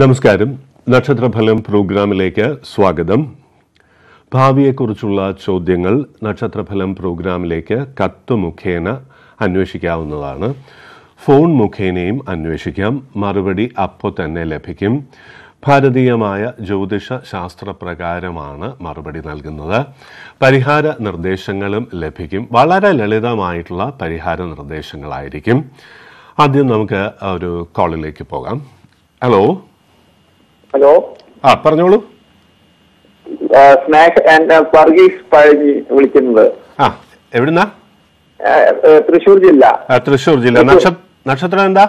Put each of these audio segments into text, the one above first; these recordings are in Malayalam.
നമസ്കാരം നക്ഷത്രഫലം പ്രോഗ്രാമിലേക്ക് സ്വാഗതം ഭാവിയെക്കുറിച്ചുള്ള ചോദ്യങ്ങൾ നക്ഷത്രഫലം പ്രോഗ്രാമിലേക്ക് കത്ത് മുഖേന അന്വേഷിക്കാവുന്നതാണ് ഫോൺ മുഖേനയും അന്വേഷിക്കാം മറുപടി അപ്പോൾ തന്നെ ലഭിക്കും ഭാരതീയമായ ജ്യോതിഷ ശാസ്ത്രപ്രകാരമാണ് മറുപടി നൽകുന്നത് പരിഹാര നിർദ്ദേശങ്ങളും ലഭിക്കും വളരെ ലളിതമായിട്ടുള്ള പരിഹാര നിർദ്ദേശങ്ങളായിരിക്കും ആദ്യം നമുക്ക് ഒരു കോളിലേക്ക് പോകാം ഹലോ ഹലോ ആ പറഞ്ഞോളൂ സ്നാക്സ് ആൻഡ് വർഗീസ് പഴഞ്ഞി വിളിക്കുന്നത് ആ എവിടുന്നാ തൃശൂർ ജില്ല തൃശൂർ ജില്ല നക്ഷത്രം എന്താ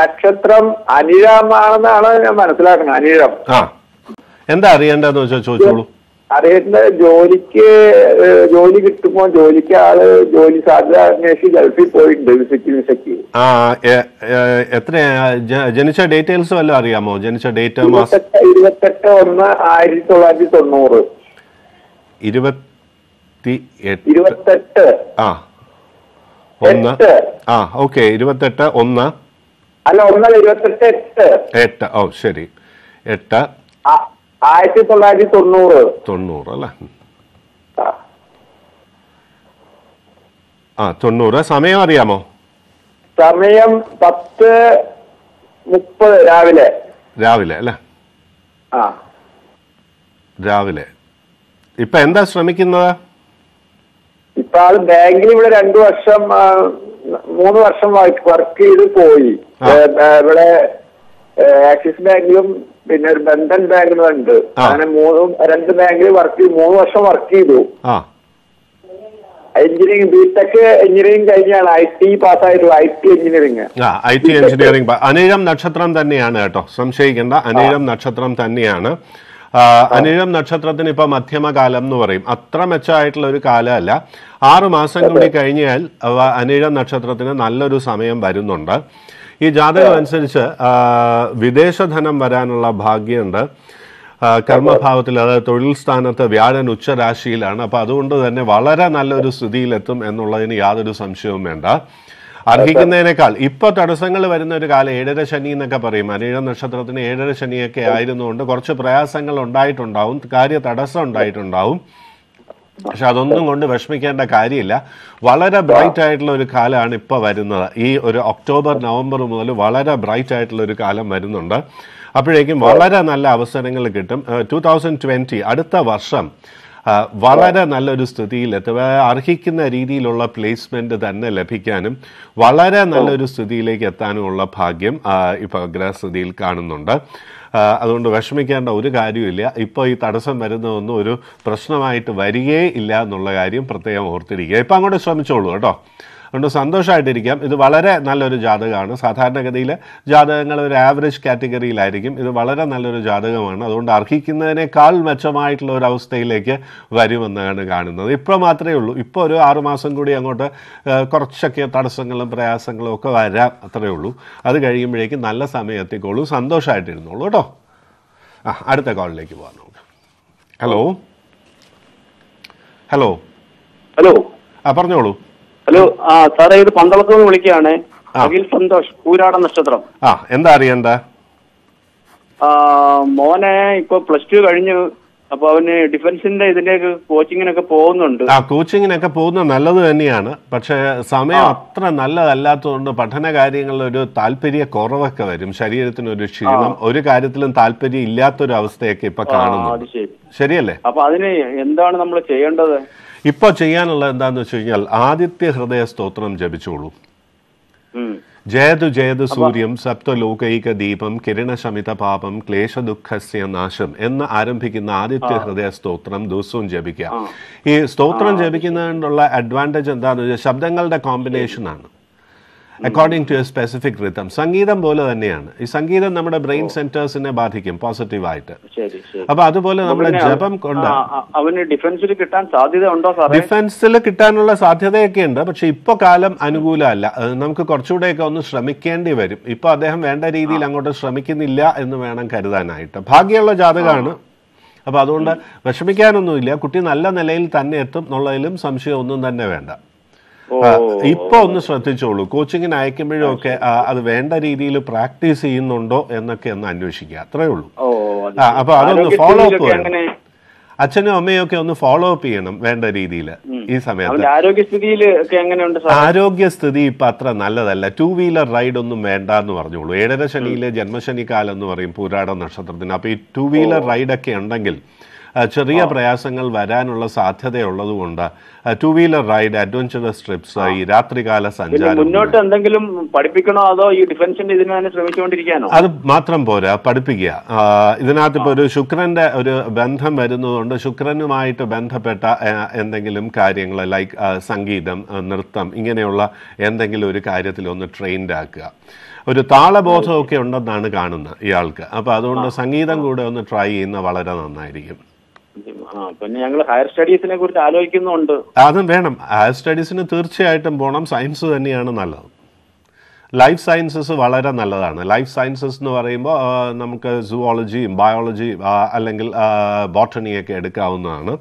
നക്ഷത്രം അനിഴമാണെന്നാണ് ഞാൻ മനസ്സിലാക്കുന്നത് അനിഴം ആ എന്താ അറിയേണ്ടതെന്ന് വെച്ചാൽ ചോദിച്ചോളൂ അദ്ദേഹത്തിന്റെ ജോലിക്ക് ജോലി കിട്ടുമ്പോ ജോലിക്ക് ആള് ജോലി സാധ്യത അന്വേഷിച്ച് ഗൾഫിൽ പോയിട്ടുണ്ട് വിസിറ്റ് വിസയ്ക്ക് ആ എത്ര ജനിച്ച ഡേറ്റെയിൽസ് വല്ലതും അറിയാമോ ജനിച്ച ഡേറ്റ് ഇരുപത്തെട്ട് ഒന്ന് ആയിരത്തി തൊള്ളായിരത്തി തൊണ്ണൂറ് ഇരുപത്തി ഇരുപത്തെട്ട് ആ ഒന്ന് ആ ഓക്കെ ഇരുപത്തെട്ട് ഒന്ന് അല്ല ഒന്നല്ല ഇരുപത്തെട്ട് എട്ട് എട്ട് ഓ ശരി എട്ട് ആയിരത്തി തൊള്ളായിരത്തി തൊണ്ണൂറ് തൊണ്ണൂറ് അല്ലേ ആ തൊണ്ണൂറ് സമയം അറിയാമോ സമയം പത്ത് മുപ്പത് രാവിലെ രാവിലെ അല്ലേ ആ രാവിലെ ഇപ്പൊ എന്താ ശ്രമിക്കുന്നത് ഇപ്പൊ അത് ബാങ്കിൽ ഇവിടെ രണ്ടു വർഷം മൂന്ന് വർഷം വർക്ക് ചെയ്ത് പോയി ഇവിടെ ആക്സിസ് ബാങ്കിലും പിന്നെ ഒരു ബന്ധൻ ബാങ്ക് ഉണ്ട് അങ്ങനെ മൂന്നും രണ്ട് ബാങ്കിൽ വർക്ക് ചെയ്തു മൂന്ന് വർഷം വർക്ക് ചെയ്തു എഞ്ചിനീയറിംഗ് ബിടെക് എഞ്ചിനീയറിംഗ് കഴിഞ്ഞാണ് ഐ ടി പാസ്സായിട്ടുള്ള I T engineering I T engineering അനേഴം നക്ഷത്രം തന്നെയാണ് കേട്ടോ സംശയിക്കേണ്ട അനേഴം നക്ഷത്രം തന്നെയാണ് അനിഴം നക്ഷത്രത്തിന് ഇപ്പൊ മധ്യമകാലം എന്ന് പറയും അത്ര മെച്ചമായിട്ടുള്ള ഒരു കാലമല്ല ആറു മാസം കൂടി കഴിഞ്ഞാൽ അനിഴം നക്ഷത്രത്തിന് നല്ലൊരു സമയം വരുന്നുണ്ട് ഈ ജാതകം അനുസരിച്ച് വിദേശധനം വരാനുള്ള ഭാഗ്യമുണ്ട് കർമ്മഭാവത്തിൽ അതായത് തൊഴിൽ സ്ഥാനത്ത് വ്യാഴൻ ഉച്ചരാശിയിലാണ് അപ്പോൾ അതുകൊണ്ട് തന്നെ വളരെ നല്ലൊരു സ്ഥിതിയിലെത്തും എന്നുള്ളതിന് യാതൊരു സംശയവും വേണ്ട അർഹിക്കുന്നതിനേക്കാൾ ഇപ്പോൾ തടസ്സങ്ങൾ വരുന്ന ഒരു കാലം ഏഴര ശനി എന്നൊക്കെ പറയും അനേഴ നക്ഷത്രത്തിന് ഏഴര ശനിയൊക്കെ ആയിരുന്നുകൊണ്ട് കുറച്ച് പ്രയാസങ്ങൾ ഉണ്ടായിട്ടുണ്ടാവും കാര്യ തടസ്സം ഉണ്ടായിട്ടുണ്ടാവും പക്ഷെ അതൊന്നും കൊണ്ട് വിഷമിക്കേണ്ട കാര്യമില്ല വളരെ ബ്രൈറ്റ് ആയിട്ടുള്ള ഒരു കാലമാണ് ഇപ്പോൾ വരുന്നത് ഈ ഒരു ഒക്ടോബർ നവംബർ മുതൽ വളരെ ബ്രൈറ്റ് ആയിട്ടുള്ള ഒരു കാലം വരുന്നുണ്ട് അപ്പോഴേക്കും വളരെ നല്ല അവസരങ്ങൾ കിട്ടും ടു തൗസൻഡ് ട്വൻറ്റി അടുത്ത വർഷം വളരെ നല്ലൊരു സ്ഥിതിയിലെത്തുക അർഹിക്കുന്ന രീതിയിലുള്ള പ്ലേസ്മെന്റ് തന്നെ ലഭിക്കാനും വളരെ നല്ലൊരു സ്ഥിതിയിലേക്ക് എത്താനുമുള്ള ഭാഗ്യം ഇപ്പോൾ ഗ്രഹസ്ഥിതിയിൽ കാണുന്നുണ്ട് അതുകൊണ്ട് വിഷമിക്കേണ്ട ഒരു കാര്യമില്ല ഇപ്പോൾ ഈ തടസ്സം വരുന്നതൊന്നും ഒരു പ്രശ്നമായിട്ട് വരികയേ ഇല്ല എന്നുള്ള കാര്യം പ്രത്യേകം ഓർത്തിരിക്കുക ഇപ്പം അങ്ങോട്ട് ശ്രമിച്ചോളൂ കേട്ടോ അതുകൊണ്ട് സന്തോഷമായിട്ടിരിക്കാം ഇത് വളരെ നല്ലൊരു ജാതകമാണ് സാധാരണഗതിയിൽ ജാതകങ്ങൾ ഒരു ആവറേജ് കാറ്റഗറിയിലായിരിക്കും ഇത് വളരെ നല്ലൊരു ജാതകമാണ് അതുകൊണ്ട് അർഹിക്കുന്നതിനേക്കാൾ മെച്ചമായിട്ടുള്ള ഒരു അവസ്ഥയിലേക്ക് വരുമെന്നാണ് കാണുന്നത് ഇപ്പോൾ മാത്രമേ ഉള്ളൂ ഇപ്പോൾ ഒരു ആറുമാസം കൂടി അങ്ങോട്ട് കുറച്ചൊക്കെ തടസ്സങ്ങളും പ്രയാസങ്ങളും ഒക്കെ വരാം അത്രയേ ഉള്ളൂ അത് കഴിയുമ്പോഴേക്കും നല്ല സമയം എത്തിക്കോളൂ സന്തോഷമായിട്ടിരുന്നോളൂ കേട്ടോ ആ അടുത്ത കോളിലേക്ക് പോകാം നമുക്ക് ഹലോ ഹലോ ഹലോ ആ പറഞ്ഞോളൂ ഹലോ ആ സാറേ ഇത് പന്തളത്ത് വിളിക്കുകയാണ് അഖിൽ സന്തോഷ് പൂരാട നക്ഷത്രം ആ എന്താ അറിയണ്ട മോനെ ഇപ്പൊ പ്ലസ് ടു കഴിഞ്ഞു അപ്പൊ അവന് ഡിഫൻസിന്റെ ഇതിന്റെ കോച്ചിങ്ങിനൊക്കെ പോകുന്നുണ്ട് ആ കോച്ചിങ്ങിനൊക്കെ പോകുന്നത് നല്ലത് തന്നെയാണ് പക്ഷെ സമയം അത്ര നല്ലതല്ലാത്തതുകൊണ്ട് പഠന കാര്യങ്ങളിൽ ഒരു താല്പര്യ കുറവൊക്കെ വരും ശരീരത്തിന് ഒരു ക്ഷീണം ഒരു കാര്യത്തിലും താല്പര്യം ഇല്ലാത്തൊരു അവസ്ഥയൊക്കെ ഇപ്പൊ കാണുന്നു ശരിയല്ലേ അപ്പൊ അതിന് എന്താണ് നമ്മൾ ചെയ്യേണ്ടത് ഇപ്പോൾ ചെയ്യാനുള്ളത് എന്താന്ന് വെച്ച് കഴിഞ്ഞാൽ ആദിത്യ ഹൃദയ സ്തോത്രം ജപിച്ചോളൂ ജയതു ജയതു സൂര്യം സപ്തലോകൈക ദീപം കിരണശമിത പാപം ക്ലേശദുഃഖസ്യ നാശം എന്ന് ആരംഭിക്കുന്ന ആദിത്യ ഹൃദയ സ്തോത്രം ദിവസവും ജപിക്കുക ഈ സ്തോത്രം ജപിക്കുന്നതിനുള്ള അഡ്വാൻറ്റേജ് എന്താണെന്ന് വെച്ചാൽ ശബ്ദങ്ങളുടെ കോമ്പിനേഷനാണ് according to a specific rhythm സംഗീതം പോലെ തന്നെയാണ് ഈ സംഗീതം നമ്മുടെ ബ്രെയിൻ സെന്റേഴ്സിനെ ബാധിക്കും പോസിറ്റീവായിട്ട് അപ്പൊ അതുപോലെ നമ്മുടെ ജപം കൊണ്ട് അവന് ഡിഫൻസിൽ കിട്ടാൻ സാധ്യത ഉണ്ടോ ഡിഫൻസിൽ കിട്ടാനുള്ള സാധ്യതയൊക്കെ ഉണ്ട് പക്ഷെ ഇപ്പൊ കാലം അനുകൂലമല്ല നമുക്ക് കുറച്ചുകൂടെയൊക്കെ ഒന്ന് ശ്രമിക്കേണ്ടി വരും ഇപ്പൊ അദ്ദേഹം വേണ്ട രീതിയിൽ അങ്ങോട്ട് ശ്രമിക്കുന്നില്ല എന്ന് വേണം കരുതാനായിട്ട് ഭാഗ്യമുള്ള ജാതകമാണ് അപ്പോൾ അതുകൊണ്ട് വിഷമിക്കാനൊന്നുമില്ല കുട്ടി നല്ല നിലയിൽ തന്നെ എത്തും എന്നുള്ളതിലും സംശയം ഒന്നും തന്നെ വേണ്ട ഇപ്പൊ ഒന്ന് ശ്രദ്ധിച്ചോളൂ കോച്ചിങ്ങിന് അയക്കുമ്പോഴും ഒക്കെ അത് വേണ്ട രീതിയിൽ പ്രാക്ടീസ് ചെയ്യുന്നുണ്ടോ എന്നൊക്കെ ഒന്ന് അന്വേഷിക്കുക അത്രേ ഉള്ളൂ അപ്പൊ അതൊന്ന് ഫോളോ അപ്പ് ചെയ്യണം അച്ഛനും അമ്മയും ഒക്കെ ഒന്ന് ഫോളോ അപ്പ് ചെയ്യണം വേണ്ട രീതിയിൽ ഈ സമയത്ത് ആരോഗ്യസ്ഥിതി ഇപ്പൊ അത്ര നല്ലതല്ല ടൂ വീലർ റൈഡ് ഒന്നും വേണ്ട എന്ന് പറഞ്ഞോളൂ ഏഴര ശനിയിലെ കാലം എന്ന് പറയും പൂരാട നക്ഷത്രത്തിന് അപ്പൊ ഈ ടൂ വീലർ റൈഡ് ഒക്കെ ഉണ്ടെങ്കിൽ ചെറിയ പ്രയാസങ്ങൾ വരാനുള്ള കൊണ്ട് two wheeler ride adventurous trips ഈ രാത്രികാല സഞ്ചാരം മുന്നോട്ട് എന്തെങ്കിലും പഠിപ്പിക്കണോ അതോ ഈ ഡിഫൻസിന്റെ ഇതിനെ ശ്രമിച്ചുകൊണ്ടിരിക്കാനോ അത് മാത്രം പോരാ പഠിപ്പിക്കുക ഇതിനകത്ത് ഇപ്പൊ ഒരു ശുക്രന്റെ ഒരു ബന്ധം വരുന്നതുകൊണ്ട് ശുക്രനുമായിട്ട് ബന്ധപ്പെട്ട എന്തെങ്കിലും കാര്യങ്ങൾ ലൈക്ക് സംഗീതം നൃത്തം ഇങ്ങനെയുള്ള എന്തെങ്കിലും ഒരു കാര്യത്തിൽ ഒന്ന് ട്രെയിൻഡ് ആക്കുക ഒരു താളബോധമൊക്കെ ഉണ്ടെന്നാണ് കാണുന്നത് ഇയാൾക്ക് അപ്പോൾ അതുകൊണ്ട് സംഗീതം കൂടെ ഒന്ന് ട്രൈ ചെയ്യുന്ന വളരെ നന്നായിരിക്കും പിന്നെ ഞങ്ങൾ ഹയർ സ്റ്റഡീസിനെ കുറിച്ച് ആലോചിക്കുന്നുണ്ട് അതും വേണം ഹയർ സ്റ്റഡീസിന് തീർച്ചയായിട്ടും പോകണം സയൻസ് തന്നെയാണ് നല്ലത് ലൈഫ് സയൻസസ് വളരെ നല്ലതാണ് ലൈഫ് സയൻസസ് എന്ന് പറയുമ്പോൾ നമുക്ക് സുവോളജിയും ബയോളജി അല്ലെങ്കിൽ ബോട്ടണിയൊക്കെ എടുക്കാവുന്നതാണ്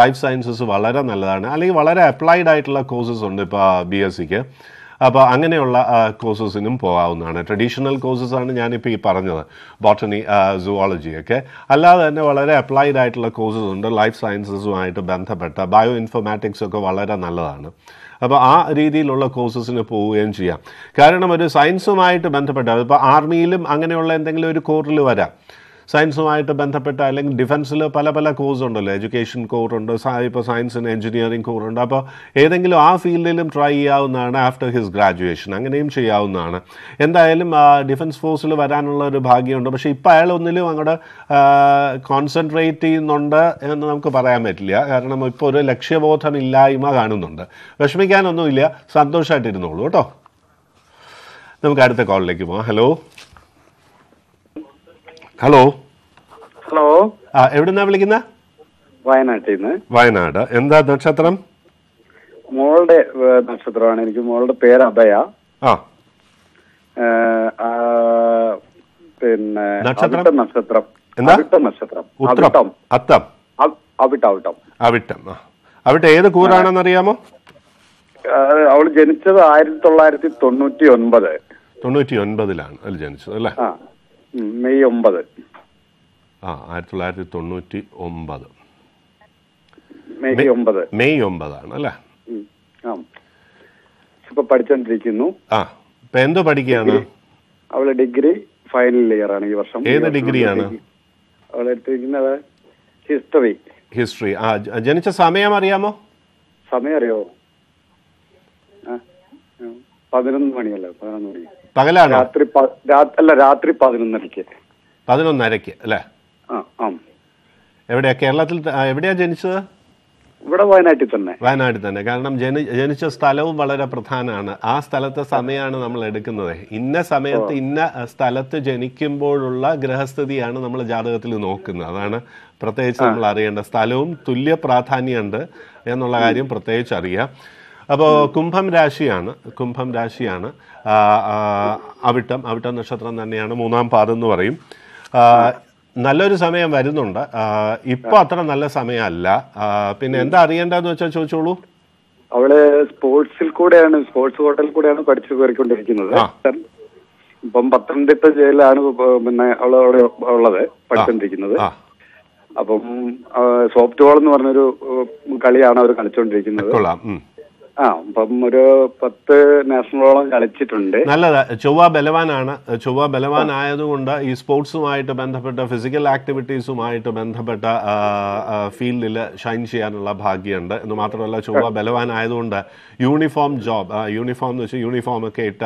ലൈഫ് സയൻസസ് വളരെ നല്ലതാണ് അല്ലെങ്കിൽ വളരെ അപ്ലൈഡ് ആയിട്ടുള്ള കോഴ്സസ് ഉണ്ട് ഇപ്പോൾ ബി എസ് സിക്ക് അപ്പോൾ അങ്ങനെയുള്ള കോഴ്സസിനും പോകാവുന്നതാണ് ട്രഡീഷണൽ കോഴ്സസാണ് ഞാനിപ്പോൾ ഈ പറഞ്ഞത് ബോട്ടണി സുവോളജിയൊക്കെ അല്ലാതെ തന്നെ വളരെ അപ്ലൈഡ് ആയിട്ടുള്ള കോഴ്സസ് ഉണ്ട് ലൈഫ് സയൻസസുമായിട്ട് ബന്ധപ്പെട്ട ബയോ ഇൻഫോമാറ്റിക്സ് ഒക്കെ വളരെ നല്ലതാണ് അപ്പോൾ ആ രീതിയിലുള്ള കോഴ്സസിന് പോവുകയും ചെയ്യാം കാരണം ഒരു സയൻസുമായിട്ട് ബന്ധപ്പെട്ട അതിപ്പോൾ ആർമിയിലും അങ്ങനെയുള്ള എന്തെങ്കിലും ഒരു കോറിൽ വരാം സയൻസുമായിട്ട് ബന്ധപ്പെട്ട അല്ലെങ്കിൽ ഡിഫൻസിൽ പല പല കോഴ്സ് ഉണ്ടല്ലോ എഡ്യൂക്കേഷൻ കോറുണ്ട് ഇപ്പോൾ സയൻസിന് എഞ്ചിനീയറിംഗ് കോറുണ്ട് അപ്പോൾ ഏതെങ്കിലും ആ ഫീൽഡിലും ട്രൈ ചെയ്യാവുന്നതാണ് ആഫ്റ്റർ ഹിസ് ഗ്രാജുവേഷൻ അങ്ങനെയും ചെയ്യാവുന്നതാണ് എന്തായാലും ഡിഫൻസ് ഫോഴ്സിൽ വരാനുള്ള ഒരു ഭാഗ്യമുണ്ട് പക്ഷേ ഇപ്പോൾ അയാൾ ഒന്നിലും അങ്ങോട്ട് കോൺസെൻട്രേറ്റ് ചെയ്യുന്നുണ്ട് എന്ന് നമുക്ക് പറയാൻ പറ്റില്ല കാരണം ഇപ്പോൾ ഒരു ലക്ഷ്യബോധം ഇല്ലായ്മ കാണുന്നുണ്ട് വിഷമിക്കാനൊന്നുമില്ല സന്തോഷമായിട്ടിരുന്നുള്ളൂ കേട്ടോ നമുക്ക് അടുത്ത കോളിലേക്ക് പോകാം ഹലോ ഹലോ ഹലോ ആ എവിടുന്നാ വിളിക്കുന്ന വയനാട്ടിൽ നിന്ന് വയനാട് എന്താ നക്ഷത്രം മോളുടെ നക്ഷത്രമാണ് എനിക്ക് മോളുടെ പേര് അഭയ ആ പിന്നെ നക്ഷത്രം നക്ഷത്രം എന്താ നക്ഷത്രം അത്തം അവിട്ടം അവിട്ടം അവിട്ടം ആ അവിടെ ഏത് കൂറാണെന്ന് അറിയാമോ അവൾ ജനിച്ചത് ആയിരത്തി തൊള്ളായിരത്തി തൊണ്ണൂറ്റി ഒൻപത് തൊണ്ണൂറ്റി ഒൻപതിലാണ് അതിൽ ജനിച്ചത് അല്ലേ മെയ് ഒമ്പത് ആ ആയിരത്തി തൊള്ളായിരത്തി തൊണ്ണൂറ്റി ഒമ്പത് മെയ് ഒമ്പത് മെയ് ഒമ്പതാണ് അല്ലേ ഇപ്പൊ പഠിച്ചോണ്ടിരിക്കുന്നു ആ ഇപ്പൊ എന്തോ പഠിക്കുകയാണ് അവള് ഡിഗ്രി ഫൈനൽ ഇയർ ആണ് ഈ വർഷം ഏത് ഡിഗ്രിയാണ് അവൾ എടുത്തിരിക്കുന്നത് ഹിസ്റ്ററി ഹിസ്റ്ററി ആ ജനിച്ച സമയം അറിയാമോ സമയം അറിയാമോ പതിനൊന്ന് മണിയല്ല പതിനൊന്ന് മണി പകലാണ് രാത്രി അല്ല രാത്രി പതിനൊന്നരക്ക് പതിനൊന്നരക്ക് അല്ലേ ആ എവിടെയാ കേരളത്തിൽ എവിടെയാ ജനിച്ചത് ഇവിടെ വയനാട്ടിൽ തന്നെ വയനാട്ടിൽ തന്നെ കാരണം ജനിച്ച സ്ഥലവും വളരെ പ്രധാനമാണ് ആ സ്ഥലത്തെ സമയമാണ് നമ്മൾ എടുക്കുന്നത് ഇന്ന സമയത്ത് ഇന്ന സ്ഥലത്ത് ജനിക്കുമ്പോഴുള്ള ഗ്രഹസ്ഥിതിയാണ് നമ്മൾ ജാതകത്തിൽ നോക്കുന്നത് അതാണ് പ്രത്യേകിച്ച് നമ്മൾ അറിയേണ്ട സ്ഥലവും തുല്യ പ്രാധാന്യമുണ്ട് എന്നുള്ള കാര്യം പ്രത്യേകിച്ച് അറിയാം അപ്പോൾ കുംഭം രാശിയാണ് കുംഭം രാശിയാണ് അവിട്ടം അവിട്ടം നക്ഷത്രം തന്നെയാണ് മൂന്നാം പാദം എന്ന് പറയും നല്ലൊരു സമയം വരുന്നുണ്ട് ഇപ്പൊ അത്ര നല്ല സമയമല്ല പിന്നെ എന്താ അറിയേണ്ടതെന്ന് വെച്ചാൽ ചോദിച്ചോളൂ അവള് സ്പോർട്സിൽ കൂടെയാണ് സ്പോർട്സ് ഹോട്ടലിൽ കൂടെയാണ് പഠിച്ചു കയറിക്കൊണ്ടിരിക്കുന്നത് ഇപ്പം പത്തനംതിട്ട ജയിലാണ് പിന്നെ അവള് അവിടെ ഉള്ളത് പഠിച്ചുകൊണ്ടിരിക്കുന്നത് അപ്പം സോഫ്റ്റ് ബോൾ എന്ന് പറഞ്ഞൊരു കളിയാണ് അവർ കളിച്ചുകൊണ്ടിരിക്കുന്നത് ഒരു പത്ത് നാഷണലോളം കളിച്ചിട്ടുണ്ട് നല്ലതാ ചൊവ്വ ബലവാനാണ് ചൊവ്വ ബലവാൻ ആയതുകൊണ്ട് ഈ സ്പോർട്സുമായിട്ട് ബന്ധപ്പെട്ട ഫിസിക്കൽ ആക്ടിവിറ്റീസുമായിട്ട് ബന്ധപ്പെട്ട ഫീൽഡിൽ ഷൈൻ ചെയ്യാനുള്ള ഭാഗ്യമുണ്ട് എന്ന് മാത്രമല്ല ചൊവ്വ ബലവാൻ ആയതുകൊണ്ട് യൂണിഫോം ജോബ് യൂണിഫോം എന്ന് വെച്ചാൽ യൂണിഫോം ഒക്കെ ഇട്ട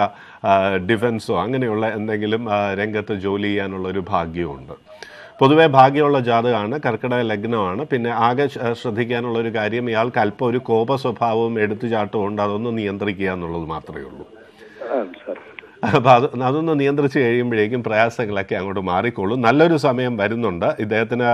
ഡിഫൻസോ അങ്ങനെയുള്ള എന്തെങ്കിലും രംഗത്ത് ജോലി ചെയ്യാനുള്ള ഒരു ഭാഗ്യമുണ്ട് പൊതുവെ ഭാഗ്യമുള്ള ജാതകമാണ് കർക്കിടക ലഗ്നമാണ് പിന്നെ ആകെ ശ്രദ്ധിക്കാനുള്ള ഒരു കാര്യം ഇയാൾക്ക് അല്പം ഒരു കോപ സ്വഭാവവും എടുത്തുചാട്ടവും ഉണ്ട് അതൊന്ന് നിയന്ത്രിക്കുക എന്നുള്ളത് മാത്രമേ ഉള്ളൂ അപ്പൊ അത് അതൊന്ന് നിയന്ത്രിച്ച് കഴിയുമ്പോഴേക്കും പ്രയാസങ്ങളൊക്കെ അങ്ങോട്ട് മാറിക്കോളും നല്ലൊരു സമയം വരുന്നുണ്ട് ഇദ്ദേഹത്തിന്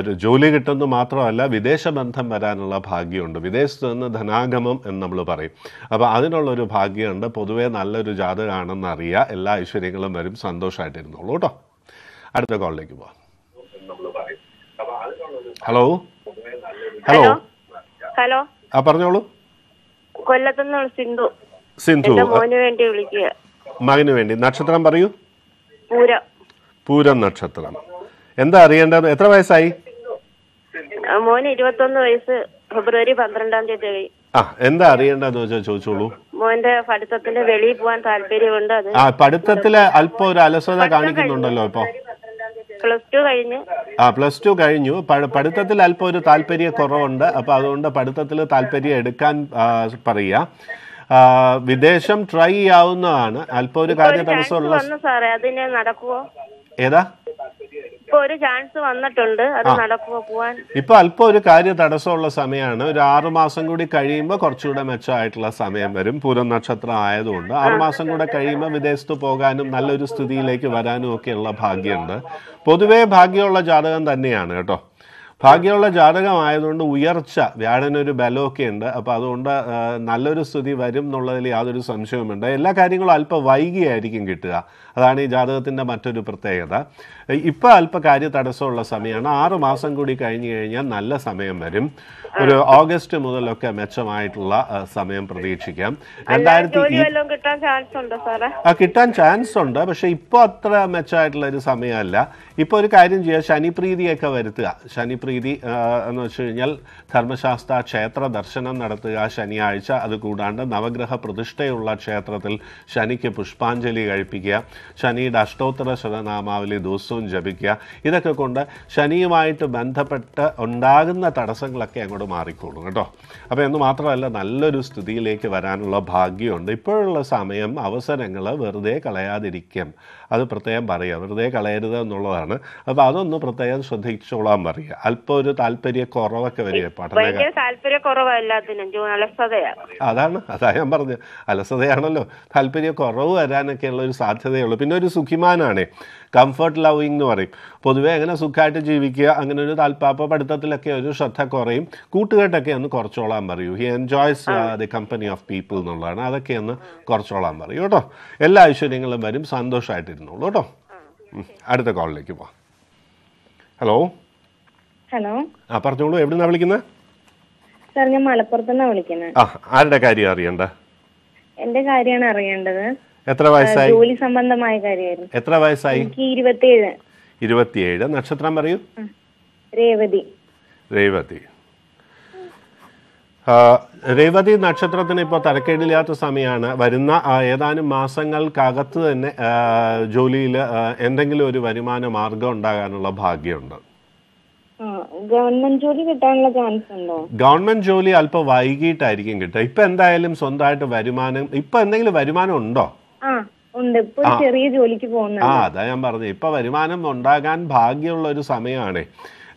ഒരു ജോലി കിട്ടുന്നത് മാത്രമല്ല വിദേശ ബന്ധം വരാനുള്ള ഭാഗ്യമുണ്ട് വിദേശത്ത് നിന്ന് ധനാഗമം എന്ന് നമ്മൾ പറയും അപ്പോൾ അതിനുള്ളൊരു ഭാഗ്യമുണ്ട് പൊതുവേ നല്ലൊരു ജാതകമാണെന്ന് അറിയുക എല്ലാ ഐശ്വര്യങ്ങളും വരും സന്തോഷമായിട്ടിരുന്നുള്ളൂ കേട്ടോ അടുത്ത കോളിലേക്ക് പോവാം ഹലോ ഹലോ ഹലോ ആ പറഞ്ഞോളൂ കൊല്ലത്തുനിന്നുള്ള സിന്ധു സിന്ധു മോന് വേണ്ടി വിളിക്കുക മകന് വേണ്ടി നക്ഷത്രം പറയൂ പൂരം പൂരം നക്ഷത്രം എന്താ അറിയേണ്ടത് എത്ര വയസ്സായി മോന് ഇരുപത്തൊന്ന് വയസ്സ് ഫെബ്രുവരി പന്ത്രണ്ടാം തീയതി ആ എന്താ അറിയേണ്ടതെന്ന് വെച്ചാൽ ചോദിച്ചോളൂ മോന്റെ പഠിത്തത്തിന്റെ വെളിയിൽ പോകാൻ താല്പര്യമുണ്ട് ആ പഠിത്തത്തില് അല്പം ഒരു അലസത കാണിക്കുന്നുണ്ടല്ലോ ഇപ്പൊ കഴിഞ്ഞു ആ പ്ലസ് ടു കഴിഞ്ഞു പഠിത്തത്തിൽ അല്പം ഒരു താല്പര്യ കുറവുണ്ട് അപ്പൊ അതുകൊണ്ട് പഠിത്തത്തിൽ താല്പര്യം എടുക്കാൻ പറയുക വിദേശം ട്രൈ ചെയ്യാവുന്നതാണ് അല്പം ഒരു കാര്യം തടസ്സമുള്ള ഏതാ ഇപ്പൊ ഒരു ചാൻസ് വന്നിട്ടുണ്ട് അത് നടക്കുമോ ഇപ്പൊ അല്പം ഒരു കാര്യ തടസ്സമുള്ള സമയമാണ് ഒരു ആറു മാസം കൂടി കഴിയുമ്പോൾ കുറച്ചുകൂടെ മെച്ചമായിട്ടുള്ള സമയം വരും പൂരം നക്ഷത്രം ആയതുകൊണ്ട് ആറു മാസം കൂടെ കഴിയുമ്പോൾ വിദേശത്ത് പോകാനും നല്ലൊരു സ്ഥിതിയിലേക്ക് വരാനും ഒക്കെയുള്ള ഭാഗ്യമുണ്ട് പൊതുവേ ഭാഗ്യമുള്ള ജാതകം തന്നെയാണ് കേട്ടോ ഭാഗ്യമുള്ള ജാതകമായതുകൊണ്ട് ഉയർച്ച വ്യാഴനൊരു ബലമൊക്കെ ഉണ്ട് അപ്പോൾ അതുകൊണ്ട് നല്ലൊരു സ്ഥിതി വരും എന്നുള്ളതിൽ യാതൊരു സംശയവുമുണ്ട് എല്ലാ കാര്യങ്ങളും അല്പം വൈകിയായിരിക്കും കിട്ടുക അതാണ് ഈ ജാതകത്തിൻ്റെ മറ്റൊരു പ്രത്യേകത ഇപ്പം അല്പ കാര്യ തടസ്സമുള്ള സമയമാണ് ആറ് മാസം കൂടി കഴിഞ്ഞു കഴിഞ്ഞാൽ നല്ല സമയം വരും ഒരു ഓഗസ്റ്റ് മുതലൊക്കെ മെച്ചമായിട്ടുള്ള സമയം പ്രതീക്ഷിക്കാം രണ്ടായിരത്തി കിട്ടാൻ ചാൻസ് ഉണ്ട് പക്ഷെ ഇപ്പോൾ അത്ര മെച്ചമായിട്ടുള്ള ഒരു സമയമല്ല ഇപ്പോൾ ഒരു കാര്യം ചെയ്യുക ശനിപ്രീതിയൊക്കെ വരുത്തുക ശനിപ്രീതി എന്ന് വെച്ച് കഴിഞ്ഞാൽ ധർമ്മശാസ്ത്ര ക്ഷേത്ര ദർശനം നടത്തുക ശനിയാഴ്ച അത് കൂടാണ്ട് നവഗ്രഹ പ്രതിഷ്ഠയുള്ള ക്ഷേത്രത്തിൽ ശനിക്ക് പുഷ്പാഞ്ജലി കഴിപ്പിക്കുക ശനിയുടെ അഷ്ടോത്തര ശതനാമാവലി ദിവസവും ജപിക്കുക ഇതൊക്കെ കൊണ്ട് ശനിയുമായിട്ട് ബന്ധപ്പെട്ട് ഉണ്ടാകുന്ന തടസ്സങ്ങളൊക്കെ അങ്ങോട്ട് മാറിക്കോളും കേട്ടോ അപ്പോൾ എന്ന് മാത്രമല്ല നല്ലൊരു സ്ഥിതിയിലേക്ക് വരാനുള്ള ഭാഗ്യമുണ്ട് ഇപ്പോഴുള്ള സമയം അവസരങ്ങൾ വെറുതെ കളയാതിരിക്കും അത് പ്രത്യേകം പറയുക വെറുതെ കളയരുത് എന്നുള്ളതാണ് അപ്പോൾ അതൊന്ന് പ്രത്യേകം ശ്രദ്ധിച്ചോളാൻ പറയുക അല്പം ഒരു താല്പര്യ കുറവൊക്കെ വരിക പഠനം അതാണ് അതാ ഞാൻ പറഞ്ഞത് അലസതയാണല്ലോ താല്പര്യ കുറവ് വരാനൊക്കെയുള്ള ഒരു സാധ്യതയുള്ളൂ പിന്നെ ഒരു സുഖിമാനാണേ കംഫർട്ട് ലവിങ് എന്ന് പറയും പൊതുവെ അങ്ങനെ സുഖമായിട്ട് ജീവിക്കുക അങ്ങനെ ഒരു താൽപ്പാപ്പ പഠിത്തത്തിലൊക്കെ ഒരു ശ്രദ്ധ കുറയും കൂട്ടുകെട്ടൊക്കെ ഒന്ന് കുറച്ചോളാൻ പറയൂ he enjoys the company of people എന്നുള്ളതാണ് അതൊക്കെ ഒന്ന് കുറച്ചോളാൻ പറയും കേട്ടോ എല്ലാ ഐശ്വര്യങ്ങളും വരും സന്തോഷമായിട്ടിരുന്നോളൂ കേട്ടോ അടുത്ത കോളിലേക്ക് പോവാം ഹലോ ഹലോ ആ പറഞ്ഞോളൂ എവിടുന്നാ വിളിക്കുന്നത് സാർ ഞാൻ മലപ്പുറത്തുനിന്നാണ് വിളിക്കുന്നത് ആ ആരുടെ കാര്യം അറിയണ്ട എന്റെ കാര്യമാണ് അറിയേണ്ടത് എത്ര വയസ്സായി ജോലി സംബന്ധമായ കാര്യമായിരുന്നു എത്ര വയസ്സായി ഇരുപത്തിയേഴ് നക്ഷത്രം പറയൂ രേവതി രേവതി രേവതി നക്ഷത്രത്തിന് ഇപ്പോൾ തരക്കേടില്ലാത്ത സമയമാണ് വരുന്ന ഏതാനും മാസങ്ങൾക്കകത്ത് തന്നെ ജോലിയിൽ എന്തെങ്കിലും ഒരു വരുമാന മാർഗം ഉണ്ടാകാനുള്ള ഭാഗ്യമുണ്ട് ഗവൺമെന്റ് ജോലി കിട്ടാനുള്ള ചാൻസ് ഉണ്ടോ ഗവൺമെന്റ് ജോലി അല്പം വൈകിട്ടായിരിക്കും കിട്ടുക ഇപ്പൊ എന്തായാലും സ്വന്തമായിട്ട് വരുമാനം ഇപ്പൊ എന്തെങ്കിലും വരുമാനം ഉണ്ടോ ചെറിയ ജോലിക്ക് ആ അതാ ഞാൻ പറഞ്ഞത് ഇപ്പൊ വരുമാനം ഉണ്ടാകാൻ ഭാഗ്യമുള്ള ഒരു സമയമാണ്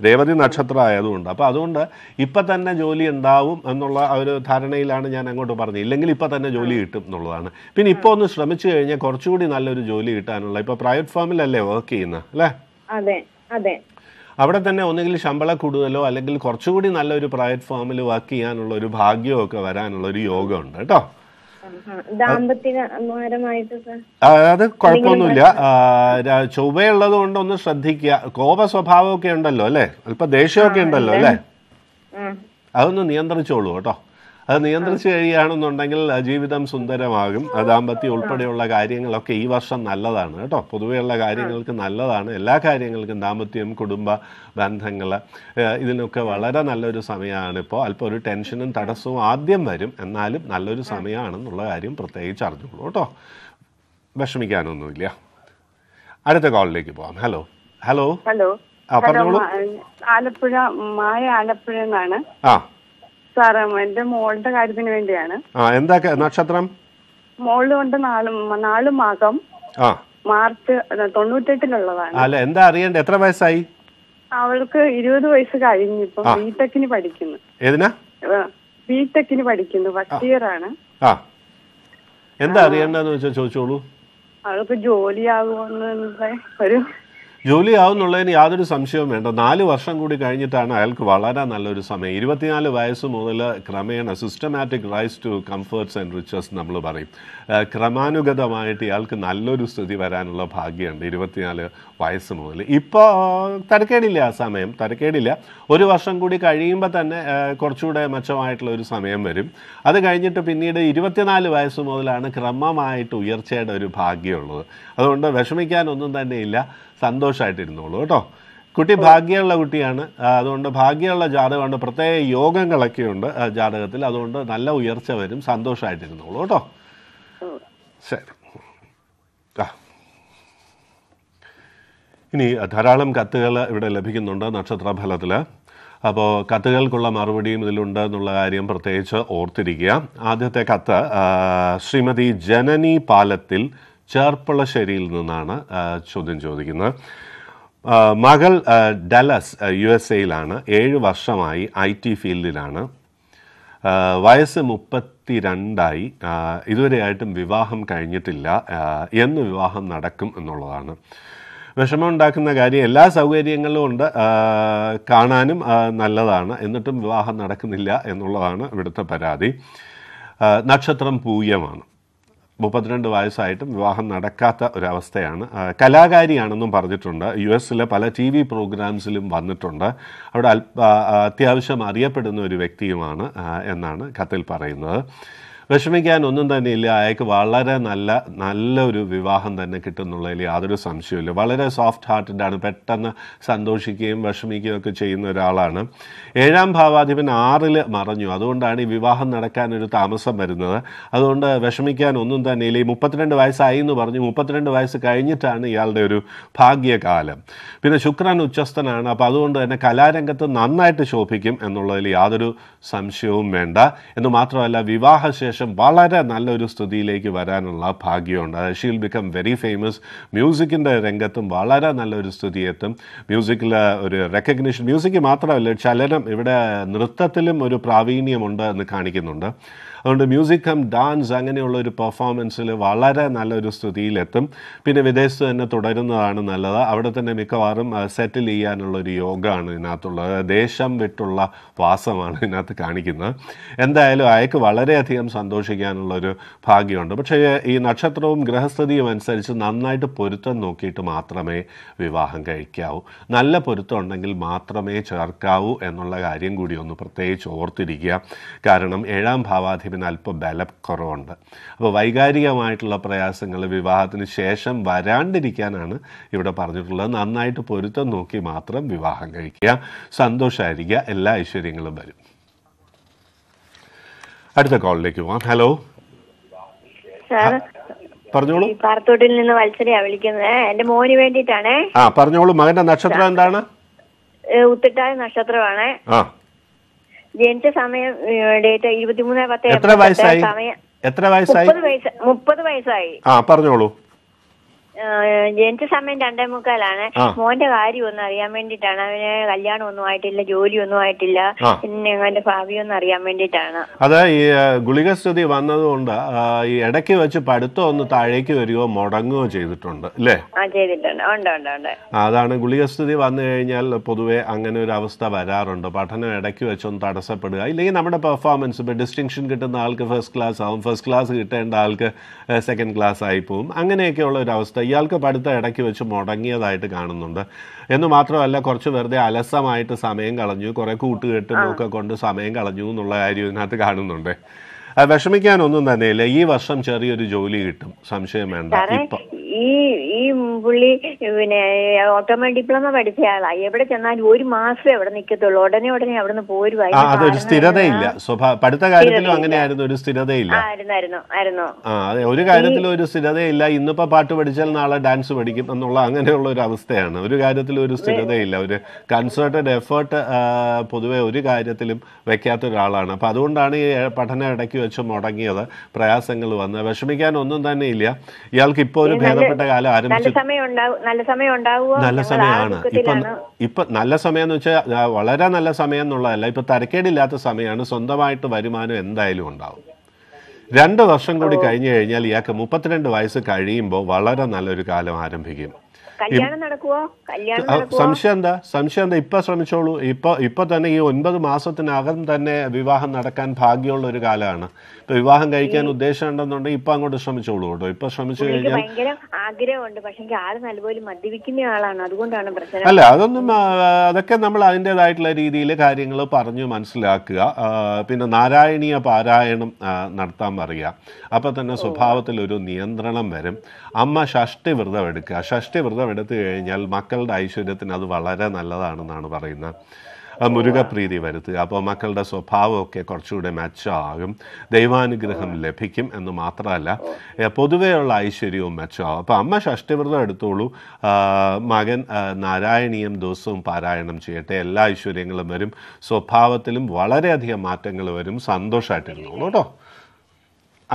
രേവതി നക്ഷത്രം ആയതുകൊണ്ട് അപ്പോൾ അതുകൊണ്ട് ഇപ്പൊ തന്നെ ജോലി ഉണ്ടാവും എന്നുള്ള ഒരു ധാരണയിലാണ് ഞാൻ അങ്ങോട്ട് പറഞ്ഞത് ഇല്ലെങ്കിൽ ഇപ്പൊ തന്നെ ജോലി കിട്ടും എന്നുള്ളതാണ് പിന്നെ ഇപ്പൊ ഒന്ന് ശ്രമിച്ചു കഴിഞ്ഞാൽ കുറച്ചുകൂടി നല്ലൊരു ജോലി കിട്ടാനുള്ള ഇപ്പൊ പ്രൈവറ്റ് ഫാമിലല്ലേ വർക്ക് ചെയ്യുന്ന അല്ലേ അതെ അതെ അവിടെ തന്നെ ഒന്നുകിൽ ശമ്പള കൂടുതലോ അല്ലെങ്കിൽ കുറച്ചുകൂടി നല്ലൊരു പ്രൈവറ്റ് ഫാമിൽ വർക്ക് ചെയ്യാനുള്ള ഒരു ഭാഗ്യമൊക്കെ വരാനുള്ള ഒരു യോഗമുണ്ട് കേട്ടോ അത് കുഴപ്പമൊന്നുമില്ല ചൊവ്വയുള്ളത് കൊണ്ട് ഒന്ന് ശ്രദ്ധിക്കുക കോപ സ്വഭാവമൊക്കെ ഉണ്ടല്ലോ അല്ലേ അല്പ ദേഷ്യമൊക്കെ ഉണ്ടല്ലോ അല്ലേ അതൊന്ന് നിയന്ത്രിച്ചോളൂ കേട്ടോ അത് നിയന്ത്രിച്ചു കഴിയുകയാണെന്നുണ്ടെങ്കിൽ ജീവിതം സുന്ദരമാകും ദാമ്പത്യം ഉൾപ്പെടെയുള്ള കാര്യങ്ങളൊക്കെ ഈ വർഷം നല്ലതാണ് കേട്ടോ പൊതുവെയുള്ള കാര്യങ്ങൾക്ക് നല്ലതാണ് എല്ലാ കാര്യങ്ങൾക്കും ദാമ്പത്യം കുടുംബ ബന്ധങ്ങൾ ഇതിനൊക്കെ വളരെ നല്ലൊരു സമയമാണ് ഇപ്പോൾ അല്പം ഒരു ടെൻഷനും തടസ്സവും ആദ്യം വരും എന്നാലും നല്ലൊരു സമയമാണെന്നുള്ള കാര്യം പ്രത്യേകിച്ച് അറിഞ്ഞോളൂ കേട്ടോ വിഷമിക്കാനൊന്നുമില്ല അടുത്ത കോളിലേക്ക് പോവാം hello hello hello Alappuzha Maya Alappuzha എന്നാണ് ആ സാറേ എന്റെ മോളുടെ കാര്യത്തിന് വേണ്ടിയാണ് ആ എന്താ നക്ഷത്രം മോള് കൊണ്ട് നാല് നാല് മാസം ആ മാർച്ച് തൊണ്ണൂറ്റെട്ടിലുള്ളതാണ് അല്ല എന്താ അറിയണ്ട എത്ര വയസ്സായി അവൾക്ക് ഇരുപത് വയസ്സ് കഴിഞ്ഞു ഇപ്പൊ ബിടെക്കിന് പഠിക്കുന്നു ഏതിനാ ബിടെക്കിന് പഠിക്കുന്നു ഫസ്റ്റ് ഇയർ ആണ് ആ എന്താ അറിയണ്ടെന്ന് വെച്ചാൽ ചോദിച്ചോളൂ അവൾക്ക് ജോലിയാകുമെന്നുള്ള ഒരു ജോലിയാവുന്നുള്ളതിന് യാതൊരു സംശയവും വേണ്ട നാല് വർഷം കൂടി കഴിഞ്ഞിട്ടാണ് അയാൾക്ക് വളരെ നല്ലൊരു സമയം ഇരുപത്തിനാല് വയസ്സ് മുതൽ ക്രമേണ systematic rise to comforts and riches നമ്മൾ പറയും ക്രമാനുഗതമായിട്ട് ഇയാൾക്ക് നല്ലൊരു സ്ഥിതി വരാനുള്ള ഭാഗ്യമുണ്ട് ഇരുപത്തിനാല് വയസ്സ് മുതൽ ഇപ്പോൾ തരക്കേടില്ല ആ സമയം തരക്കേടില്ല ഒരു വർഷം കൂടി കഴിയുമ്പോൾ തന്നെ കുറച്ചുകൂടെ മെച്ചമായിട്ടുള്ള ഒരു സമയം വരും അത് കഴിഞ്ഞിട്ട് പിന്നീട് ഇരുപത്തിനാല് വയസ്സ് മുതലാണ് ക്രമമായിട്ട് ഉയർച്ചയുടെ ഒരു ഭാഗ്യമുള്ളത് അതുകൊണ്ട് വിഷമിക്കാനൊന്നും തന്നെയില്ല സന്തോഷമായിട്ടിരുന്നുള്ളൂ കേട്ടോ കുട്ടി ഭാഗ്യമുള്ള കുട്ടിയാണ് അതുകൊണ്ട് ഭാഗ്യമുള്ള ജാതകമുണ്ട് പ്രത്യേക യോഗങ്ങളൊക്കെ ഉണ്ട് ജാതകത്തിൽ അതുകൊണ്ട് നല്ല ഉയർച്ച വരും സന്തോഷമായിട്ടിരുന്നുള്ളൂ കേട്ടോ ശരി ഇനി ധാരാളം കത്തുകൾ ഇവിടെ ലഭിക്കുന്നുണ്ട് നക്ഷത്രഫലത്തിൽ അപ്പോൾ കത്തുകൾക്കുള്ള മറുപടിയും ഇതിലുണ്ട് എന്നുള്ള കാര്യം പ്രത്യേകിച്ച് ഓർത്തിരിക്കുക ആദ്യത്തെ കത്ത് ശ്രീമതി ജനനി പാലത്തിൽ ചേർപ്പളശ്ശേരിയിൽ നിന്നാണ് ചോദ്യം ചോദിക്കുന്നത് മകൾ ഡലസ് യു എസ് എയിലാണ് ഏഴ് വർഷമായി ഐ ടി ഫീൽഡിലാണ് വയസ്സ് മുപ്പത്തി രണ്ടായി ഇതുവരെയായിട്ടും വിവാഹം കഴിഞ്ഞിട്ടില്ല എന്ന് വിവാഹം നടക്കും എന്നുള്ളതാണ് വിഷമമുണ്ടാക്കുന്ന കാര്യം എല്ലാ സൗകര്യങ്ങളും ഉണ്ട് കാണാനും നല്ലതാണ് എന്നിട്ടും വിവാഹം നടക്കുന്നില്ല എന്നുള്ളതാണ് ഇവിടുത്തെ പരാതി നക്ഷത്രം പൂയമാണ് മുപ്പത്തിരണ്ട് വയസ്സായിട്ടും വിവാഹം നടക്കാത്ത ഒരവസ്ഥയാണ് കലാകാരിയാണെന്നും പറഞ്ഞിട്ടുണ്ട് യു എസിലെ പല ടി വി പ്രോഗ്രാംസിലും വന്നിട്ടുണ്ട് അവിടെ അത്യാവശ്യം അറിയപ്പെടുന്ന ഒരു വ്യക്തിയുമാണ് എന്നാണ് കത്തിൽ പറയുന്നത് വിഷമിക്കാൻ ഒന്നും തന്നെ ഇല്ല അയാൾക്ക് വളരെ നല്ല നല്ലൊരു വിവാഹം തന്നെ കിട്ടുന്നുള്ളതിൽ യാതൊരു സംശയമില്ല വളരെ സോഫ്റ്റ് ഹാർട്ടഡാണ് പെട്ടെന്ന് സന്തോഷിക്കുകയും വിഷമിക്കുകയും ഒക്കെ ചെയ്യുന്ന ഒരാളാണ് ഏഴാം ഭാവാധിപൻ ആറിൽ മറഞ്ഞു അതുകൊണ്ടാണ് ഈ വിവാഹം നടക്കാൻ ഒരു താമസം വരുന്നത് അതുകൊണ്ട് വിഷമിക്കാൻ ഒന്നും തന്നെ ഇല്ല ഈ മുപ്പത്തിരണ്ട് വയസ്സായി എന്ന് പറഞ്ഞു മുപ്പത്തിരണ്ട് വയസ്സ് കഴിഞ്ഞിട്ടാണ് ഇയാളുടെ ഒരു ഭാഗ്യകാലം പിന്നെ ശുക്രൻ ഉച്ചസ്ഥനാണ് അപ്പോൾ അതുകൊണ്ട് തന്നെ കലാരംഗത്ത് നന്നായിട്ട് ശോഭിക്കും എന്നുള്ളതിൽ യാതൊരു സംശയവും വേണ്ട എന്ന് മാത്രമല്ല വിവാഹശേഷം ശേഷം വളരെ നല്ലൊരു സ്തുതിയിലേക്ക് വരാനുള്ള ഭാഗ്യമുണ്ട് ഷീൽ ബിക്കം വെരി ഫേമസ് മ്യൂസിക്കിൻ്റെ രംഗത്തും വളരെ നല്ലൊരു എത്തും മ്യൂസിക്കിൽ ഒരു റെക്കഗ്നിഷൻ മ്യൂസിക് മാത്രമല്ല ചലനം ഇവിടെ നൃത്തത്തിലും ഒരു പ്രാവീണ്യമുണ്ട് എന്ന് കാണിക്കുന്നുണ്ട് അതുകൊണ്ട് മ്യൂസിക് കം ഡാൻസ് അങ്ങനെയുള്ള ഒരു പെർഫോമൻസിൽ വളരെ നല്ലൊരു സ്ഥിതിയിലെത്തും പിന്നെ വിദേശത്ത് തന്നെ തുടരുന്നതാണ് നല്ലത് അവിടെ തന്നെ മിക്കവാറും സെറ്റിൽ ചെയ്യാനുള്ളൊരു ഒരു യോഗമാണ് ഇതിനകത്തുള്ളത് ദേശം വിട്ടുള്ള വാസമാണ് ഇതിനകത്ത് കാണിക്കുന്നത് എന്തായാലും അയാൾക്ക് വളരെയധികം സന്തോഷിക്കാനുള്ളൊരു ഭാഗ്യമുണ്ട് പക്ഷേ ഈ നക്ഷത്രവും ഗ്രഹസ്ഥിതിയും അനുസരിച്ച് നന്നായിട്ട് പൊരുത്തം നോക്കിയിട്ട് മാത്രമേ വിവാഹം കഴിക്കാവൂ നല്ല പൊരുത്തം ഉണ്ടെങ്കിൽ മാത്രമേ ചേർക്കാവൂ എന്നുള്ള കാര്യം കൂടി ഒന്ന് പ്രത്യേകിച്ച് ഓർത്തിരിക്കുക കാരണം ഏഴാം ഭാവാധിപൻ ഇതിന് അല്പം ബലക്കുറവുണ്ട് അപ്പോൾ വൈകാരികമായിട്ടുള്ള പ്രയാസങ്ങൾ വിവാഹത്തിന് ശേഷം വരാണ്ടിരിക്കാനാണ് ഇവിടെ പറഞ്ഞിട്ടുള്ളത് നന്നായിട്ട് പൊരുത്തം നോക്കി മാത്രം വിവാഹം കഴിക്കുക സന്തോഷമായിരിക്കുക എല്ലാ ഐശ്വര്യങ്ങളും വരും അടുത്ത കോളിലേക്ക് പോവാം ഹലോ പറഞ്ഞോളൂ നിന്ന് വത്സരയാ വിളിക്കുന്നത് എന്റെ മോന് വേണ്ടിട്ടാണേ ആ പറഞ്ഞോളൂ മകന്റെ നക്ഷത്രം എന്താണ് ഉത്തിട്ടായ നക്ഷത്രമാണ് ജനിച്ച സമയം ഡേറ്റ് ഇരുപത്തിമൂന്ന് പത്ത് എത്ര വയസ്സായി സമയം എത്ര വയസ്സായി മുപ്പത് വയസ്സായി ആ പറഞ്ഞോളൂ ജനിച്ച സമയം രണ്ടേ മുക്കാലാണ് മോന്റെ കാര്യം ഒന്നും അറിയാൻ വേണ്ടിട്ടാണ് അവന് കല്യാണം ഒന്നും ആയിട്ടില്ല ജോലി ഒന്നും ആയിട്ടില്ല പിന്നെ അവന്റെ ഭാവി ഒന്നും അറിയാൻ വേണ്ടിട്ടാണ് അതെ ഈ ഗുളികസ്തുതി വന്നതുകൊണ്ട് ഈ ഇടയ്ക്ക് വെച്ച് പഠിത്തം ഒന്ന് താഴേക്ക് വരികയോ മുടങ്ങുകയോ ചെയ്തിട്ടുണ്ട് അല്ലേ അതാണ് ഗുളികസ്തുതി വന്നു കഴിഞ്ഞാൽ പൊതുവെ അങ്ങനെ ഒരു അവസ്ഥ വരാറുണ്ട് പഠനം ഇടയ്ക്ക് വെച്ചൊന്ന് തടസ്സപ്പെടുക ഇല്ലെങ്കിൽ നമ്മുടെ പെർഫോമൻസ് ഇപ്പൊ ഡിസ്റ്റിങ്ഷൻ കിട്ടുന്ന ആൾക്ക് ഫസ്റ്റ് ക്ലാസ് ആവും ഫസ്റ്റ് ക്ലാസ് കിട്ടേണ്ട ആൾക്ക് സെക്കൻഡ് ക്ലാസ് ആയി പോവും അങ്ങനെയൊക്കെയുള്ള ഒരു അവസ്ഥ ഇയാൾക്ക് പഠിത്തം ഇടയ്ക്ക് വെച്ച് മുടങ്ങിയതായിട്ട് കാണുന്നുണ്ട് എന്ന് മാത്രമല്ല കുറച്ച് വെറുതെ അലസമായിട്ട് സമയം കളഞ്ഞു കുറെ കൂട്ടുകെട്ടും ഒക്കെ കൊണ്ട് സമയം കളഞ്ഞു എന്നുള്ള കാര്യം ഇതിനകത്ത് കാണുന്നുണ്ട് വിഷമിക്കാനൊന്നും തന്നെയില്ല ഈ വർഷം ചെറിയൊരു ജോലി കിട്ടും സംശയം വേണ്ട ഇപ്പം ഈ ഈ പുള്ളി പിന്നെ ഓട്ടോമൊബൈൽ ഡിപ്ലോമ പഠിച്ചയാളാ എവിടെ ചെന്നാലും ഒരു മാസം എവിടെ നിൽക്കത്തുള്ളൂ ഉടനെ ഉടനെ അവിടെ നിന്ന് പോരുവായിരുന്നു സ്ഥിരതയില്ല പഠിത്ത കാര്യത്തിലും അങ്ങനെയായിരുന്നു ഒരു സ്ഥിരതയില്ല അതെ ഒരു കാര്യത്തിലും ഒരു സ്ഥിരതയില്ല ഇന്നിപ്പോ പാട്ട് പഠിച്ചാൽ നാളെ ഡാൻസ് പഠിക്കും എന്നുള്ള അങ്ങനെയുള്ള ഒരു അവസ്ഥയാണ് ഒരു കാര്യത്തിലും ഒരു സ്ഥിരതയില്ല ഒരു കൺസേർട്ടഡ് എഫേർട്ട് പൊതുവെ ഒരു കാര്യത്തിലും വെക്കാത്ത ഒരാളാണ് അപ്പൊ അതുകൊണ്ടാണ് ഈ പഠനം ഇടയ്ക്ക് വെച്ച് മുടങ്ങിയത് പ്രയാസങ്ങൾ വന്നത് വിഷമിക്കാൻ ഒന്നും തന്നെ ഇല്ല ഇയാൾക്ക് ഇപ്പോൾ ഒരു ഭേദം നഷ്ടപ്പെട്ട കാലം ആരംഭിച്ചു നല്ല സമയമാണ് ഇപ്പൊ ഇപ്പൊ നല്ല സമയം എന്ന് വെച്ചാൽ വളരെ നല്ല സമയം എന്നുള്ളതല്ല ഇപ്പൊ തരക്കേടില്ലാത്ത സമയമാണ് സ്വന്തമായിട്ട് വരുമാനം എന്തായാലും ഉണ്ടാവും രണ്ട് വർഷം കൂടി കഴിഞ്ഞു കഴിഞ്ഞാൽ ഇയാൾക്ക് മുപ്പത്തിരണ്ട് വയസ്സ് കഴിയുമ്പോൾ വളരെ നല്ലൊരു കാലം ആരംഭിക്കും സംശയം എന്താ സംശയം എന്താ ഇപ്പൊ ശ്രമിച്ചോളൂ ഇപ്പൊ ഇപ്പൊ തന്നെ ഈ ഒൻപത് മാസത്തിനകം തന്നെ വിവാഹം നടക്കാൻ ഭാഗ്യമുള്ള ഒരു കാലമാണ് ഇപ്പൊ വിവാഹം കഴിക്കാൻ ഉദ്ദേശം ഉണ്ടെന്നുണ്ടെങ്കിൽ ഇപ്പൊ അങ്ങോട്ട് ശ്രമിച്ചോളൂ കേട്ടോ ഇപ്പൊ ശ്രമിച്ചു കഴിഞ്ഞാൽ ആഗ്രഹമുണ്ട് ആള് നല്ലപോലെ ആളാണ് അതുകൊണ്ടാണ് പ്രശ്നം അല്ല അതൊന്നും അതൊക്കെ നമ്മൾ അതിൻ്റെതായിട്ടുള്ള രീതിയിൽ കാര്യങ്ങൾ പറഞ്ഞു മനസ്സിലാക്കുക പിന്നെ നാരായണീയ പാരായണം നടത്താൻ പറയുക അപ്പൊ തന്നെ സ്വഭാവത്തിൽ ഒരു നിയന്ത്രണം വരും അമ്മ ഷഷ്ടി വ്രതം എടുക്കുക ഷഷ്ടി വ്രതം മാത്രം എടുത്തു കഴിഞ്ഞാൽ മക്കളുടെ ഐശ്വര്യത്തിന് അത് വളരെ നല്ലതാണെന്നാണ് പറയുന്നത് മുരുകപ്രീതി വരുത്തുക അപ്പോൾ മക്കളുടെ സ്വഭാവമൊക്കെ കുറച്ചുകൂടെ മെച്ചമാകും ദൈവാനുഗ്രഹം ലഭിക്കും എന്ന് മാത്രമല്ല പൊതുവെയുള്ള ഐശ്വര്യവും മെച്ചമാകും അപ്പോൾ അമ്മ ഷഷ്ടിവ്രതം എടുത്തോളൂ മകൻ നാരായണീയം ദിവസവും പാരായണം ചെയ്യട്ടെ എല്ലാ ഐശ്വര്യങ്ങളും വരും സ്വഭാവത്തിലും വളരെയധികം മാറ്റങ്ങൾ വരും സന്തോഷമായിട്ടിരുന്നോളൂ കേട്ടോ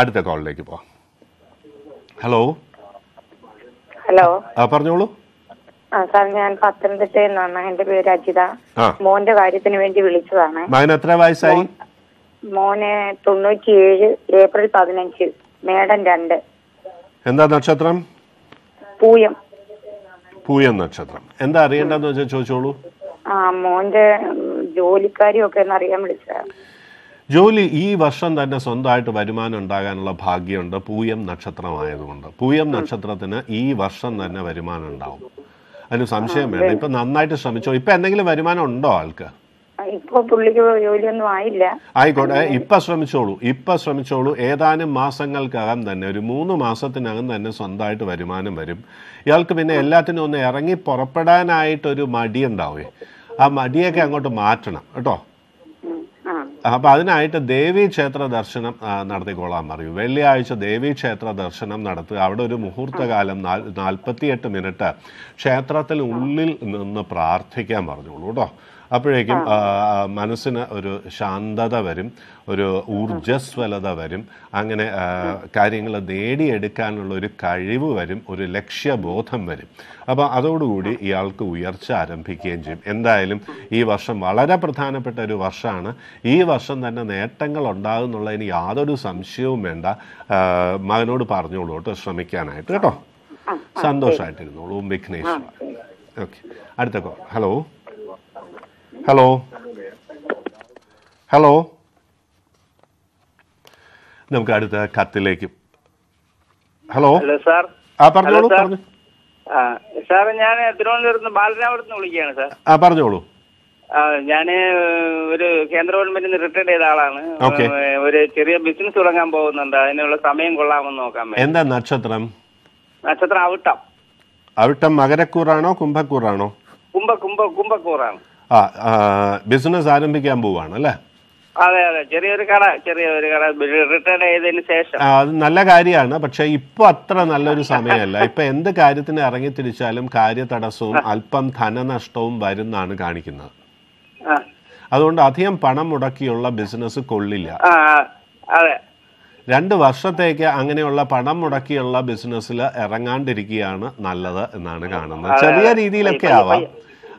അടുത്ത കോളിലേക്ക് പോവാം ഹലോ ഹലോ ആ പറഞ്ഞോളൂ ആ സാർ ഞാൻ പത്തനംതിട്ട എന്റെ പേര് അജിത മോന്റെ കാര്യത്തിന് വേണ്ടി വിളിച്ചതാണ് മോന് എത്ര വയസ്സായി മോനെ തൊണ്ണൂറ്റിയേഴ് ഏപ്രിൽ പതിനഞ്ച് മേടം രണ്ട് എന്താ നക്ഷത്രം പൂയം പൂയം നക്ഷത്രം എന്താ അറിയേണ്ടെന്ന് വെച്ചാൽ ചോദിച്ചോളൂ ആ മോന്റെ ഒക്കെ എന്നറിയാൻ വിളിച്ചതാണ് ജോലി ഈ വർഷം തന്നെ സ്വന്തമായിട്ട് വരുമാനം ഉണ്ടാകാനുള്ള ഭാഗ്യമുണ്ട് പൂയം നക്ഷത്രമായതുകൊണ്ട് പൂയം നക്ഷത്രത്തിന് ഈ വർഷം തന്നെ വരുമാനം ഉണ്ടാവും അതിന് സംശയം വേണം ഇപ്പൊ നന്നായിട്ട് ശ്രമിച്ചോ ഇപ്പൊ എന്തെങ്കിലും വരുമാനം ഉണ്ടോ ആൾക്ക് ആയില്ല ആയിക്കോട്ടെ ഇപ്പൊ ശ്രമിച്ചോളൂ ഇപ്പൊ ശ്രമിച്ചോളൂ ഏതാനും മാസങ്ങൾക്കകം തന്നെ ഒരു മൂന്ന് മാസത്തിനകം തന്നെ സ്വന്തമായിട്ട് വരുമാനം വരും ഇയാൾക്ക് പിന്നെ എല്ലാത്തിനും ഒന്ന് ഇറങ്ങി പുറപ്പെടാനായിട്ടൊരു മടി ഉണ്ടാവേ ആ മടിയൊക്കെ അങ്ങോട്ട് മാറ്റണം കേട്ടോ അപ്പോൾ അതിനായിട്ട് ദേവി ക്ഷേത്ര ദർശനം നടത്തിക്കൊള്ളാൻ പറയും വെള്ളിയാഴ്ച ദേവി ക്ഷേത്ര ദർശനം നടത്തുക അവിടെ ഒരു മുഹൂർത്തകാലം നാ നാൽപ്പത്തിയെട്ട് മിനിറ്റ് ക്ഷേത്രത്തിൽ ഉള്ളിൽ നിന്ന് പ്രാർത്ഥിക്കാൻ പറഞ്ഞോളൂ കേട്ടോ അപ്പോഴേക്കും മനസ്സിന് ഒരു ശാന്തത വരും ഒരു ഊർജ്ജസ്വലത വരും അങ്ങനെ കാര്യങ്ങൾ നേടിയെടുക്കാനുള്ള ഒരു കഴിവ് വരും ഒരു ലക്ഷ്യബോധം വരും അപ്പോൾ അതോടുകൂടി ഇയാൾക്ക് ഉയർച്ച ആരംഭിക്കുകയും ചെയ്യും എന്തായാലും ഈ വർഷം വളരെ പ്രധാനപ്പെട്ട ഒരു വർഷമാണ് ഈ വർഷം തന്നെ നേട്ടങ്ങൾ ഉണ്ടാകുന്നുള്ളതിന് യാതൊരു സംശയവും വേണ്ട മകനോട് പറഞ്ഞോളൂ കേട്ടോ ശ്രമിക്കാനായിട്ട് കേട്ടോ സന്തോഷമായിട്ടിരുന്നോളൂ വിഘ്നേശ്വർ ഓക്കെ അടുത്ത ഹലോ Hello. ഹലോ നമുക്ക് അടുത്ത കത്തിലേക്ക് ഹലോ ഹലോ സാർ ആ പറഞ്ഞോളൂ പറഞ്ഞു സാർ ഞാൻ തിരുവനന്തപുരത്ത് ബാലരാമപുരത്ത് നിന്ന് വിളിക്കുകയാണ് സാർ ആ പറഞ്ഞോളൂ ഞാൻ ഒരു കേന്ദ്ര ഗവൺമെന്റിൽ നിന്ന് റിട്ടയർഡ് ചെയ്ത ആളാണ് ഒരു ചെറിയ ബിസിനസ് തുടങ്ങാൻ പോകുന്നുണ്ട് അതിനുള്ള സമയം കൊള്ളാമെന്ന് നോക്കാൻ എന്താ നക്ഷത്രം നക്ഷത്രം അവിട്ടം അവിട്ടം മകരക്കൂറാണോ കുംഭക്കൂറാണോ കുംഭ കുംഭ കുംഭക്കൂറാണ് ആ ബിസിനസ് ആരംഭിക്കാൻ പോവാണ് അല്ലേ അതെ അതെ ചെറിയൊരു കട ചെറിയൊരു കട റിട്ടയർ ചെയ്തതിന് ശേഷം അത് നല്ല കാര്യമാണ് പക്ഷെ ഇപ്പൊ അത്ര നല്ലൊരു സമയമല്ല ഇപ്പൊ എന്ത് കാര്യത്തിന് ഇറങ്ങി തിരിച്ചാലും കാര്യതടസ്സവും അല്പം ധനനഷ്ടവും വരുന്നാണ് കാണിക്കുന്നത് അതുകൊണ്ട് അധികം പണം മുടക്കിയുള്ള ബിസിനസ് കൊള്ളില്ല അതെ രണ്ട് വർഷത്തേക്ക് അങ്ങനെയുള്ള പണം മുടക്കിയുള്ള ബിസിനസ്സിൽ ഇറങ്ങാണ്ടിരിക്കുകയാണ് നല്ലത് എന്നാണ് കാണുന്നത് ചെറിയ രീതിയിലൊക്കെ ആവാം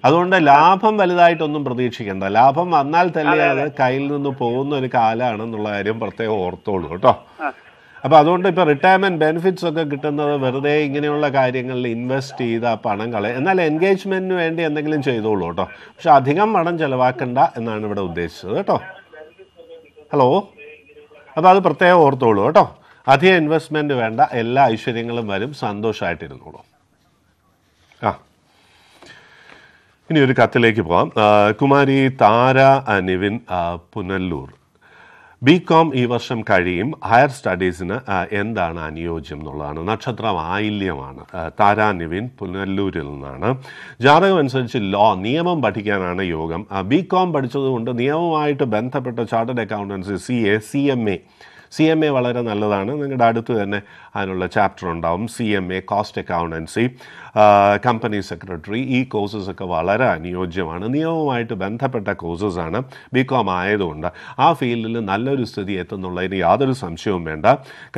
അതുകൊണ്ട് ലാഭം വലുതായിട്ടൊന്നും പ്രതീക്ഷിക്കേണ്ട ലാഭം വന്നാൽ തന്നെ അത് കയ്യിൽ നിന്ന് പോകുന്ന ഒരു കാലമാണെന്നുള്ള കാര്യം പ്രത്യേകം ഓർത്തോളൂ കേട്ടോ അപ്പോൾ അതുകൊണ്ട് ഇപ്പൊ റിട്ടയർമെന്റ് ബെനിഫിറ്റ്സ് ഒക്കെ കിട്ടുന്നത് വെറുതെ ഇങ്ങനെയുള്ള കാര്യങ്ങളിൽ ഇൻവെസ്റ്റ് ചെയ്ത പണം കളയും എന്നാൽ എൻഗേജ്മെന്റിന് വേണ്ടി എന്തെങ്കിലും ചെയ്തോളൂ കേട്ടോ പക്ഷെ അധികം പണം ചെലവാക്കണ്ട എന്നാണ് ഇവിടെ ഉദ്ദേശിച്ചത് കേട്ടോ ഹലോ അപ്പോൾ അത് പ്രത്യേകം ഓർത്തോളൂ കേട്ടോ അധികം ഇൻവെസ്റ്റ്മെന്റ് വേണ്ട എല്ലാ ഐശ്വര്യങ്ങളും വരും സന്തോഷമായിട്ടിരുന്നോളൂ ആ ഇനി ഒരു കത്തിലേക്ക് പോകാം കുമാരി താര നിവിൻ പുനല്ലൂർ ബി കോം ഈ വർഷം കഴിയും ഹയർ സ്റ്റഡീസിന് എന്താണ് അനുയോജ്യം എന്നുള്ളതാണ് നക്ഷത്ര വായില്യമാണ് താരാ നിവിൻ പുനല്ലൂരിൽ നിന്നാണ് ജാതകം അനുസരിച്ച് ലോ നിയമം പഠിക്കാനാണ് യോഗം ബി കോം പഠിച്ചതുകൊണ്ട് നിയമവുമായിട്ട് ബന്ധപ്പെട്ട chartered accountancy C A C M A C M A വളരെ നല്ലതാണ് നിങ്ങളുടെ അടുത്ത് തന്നെ അതിനുള്ള ചാപ്റ്റർ ഉണ്ടാവും C M A cost accountancy company secretary ഈ കോഴ്സസൊക്കെ വളരെ അനുയോജ്യമാണ് നിയമവുമായിട്ട് ബന്ധപ്പെട്ട കോഴ്സസാണ് ബി കോം ആയതുകൊണ്ട് ആ ഫീൽഡിൽ നല്ലൊരു സ്ഥിതി എത്തുന്നുള്ളതിന് യാതൊരു സംശയവും വേണ്ട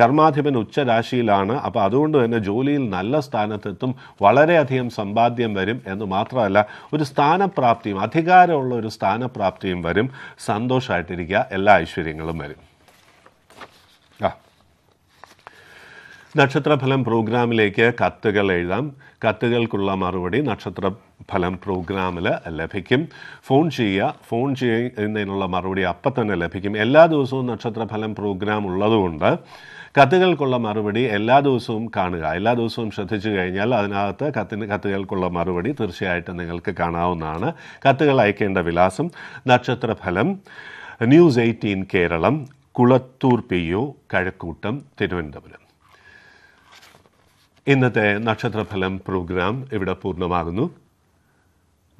കർമാധിപൻ ഉച്ചരാശിയിലാണ് അപ്പോൾ അതുകൊണ്ട് തന്നെ ജോലിയിൽ നല്ല സ്ഥാനത്തെത്തും വളരെയധികം സമ്പാദ്യം വരും എന്ന് മാത്രമല്ല ഒരു സ്ഥാനപ്രാപ്തിയും അധികാരമുള്ള ഒരു സ്ഥാനപ്രാപ്തിയും വരും സന്തോഷമായിട്ടിരിക്കുക എല്ലാ ഐശ്വര്യങ്ങളും വരും നക്ഷത്രഫലം പ്രോഗ്രാമിലേക്ക് കത്തുകൾ എഴുതാം കത്തുകൾക്കുള്ള മറുപടി നക്ഷത്ര ഫലം പ്രോഗ്രാമിൽ ലഭിക്കും ഫോൺ ചെയ്യുക ഫോൺ ചെയ്യുന്നതിനുള്ള മറുപടി അപ്പം തന്നെ ലഭിക്കും എല്ലാ ദിവസവും നക്ഷത്രഫലം പ്രോഗ്രാം ഉള്ളതുകൊണ്ട് കത്തുകൾക്കുള്ള മറുപടി എല്ലാ ദിവസവും കാണുക എല്ലാ ദിവസവും ശ്രദ്ധിച്ചു കഴിഞ്ഞാൽ അതിനകത്ത് കത്തിന് കത്തുകൾക്കുള്ള മറുപടി തീർച്ചയായിട്ടും നിങ്ങൾക്ക് കാണാവുന്നതാണ് കത്തുകൾ അയക്കേണ്ട വിലാസം നക്ഷത്രഫലം News Eighteen Keralam Kulathoor P O Kazhakoottam Thiruvananthapuram ഇന്നത്തെ നക്ഷത്രഫലം പ്രോഗ്രാം ഇവിടെ പൂർണ്ണമാകുന്നു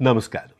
നമസ്കാരം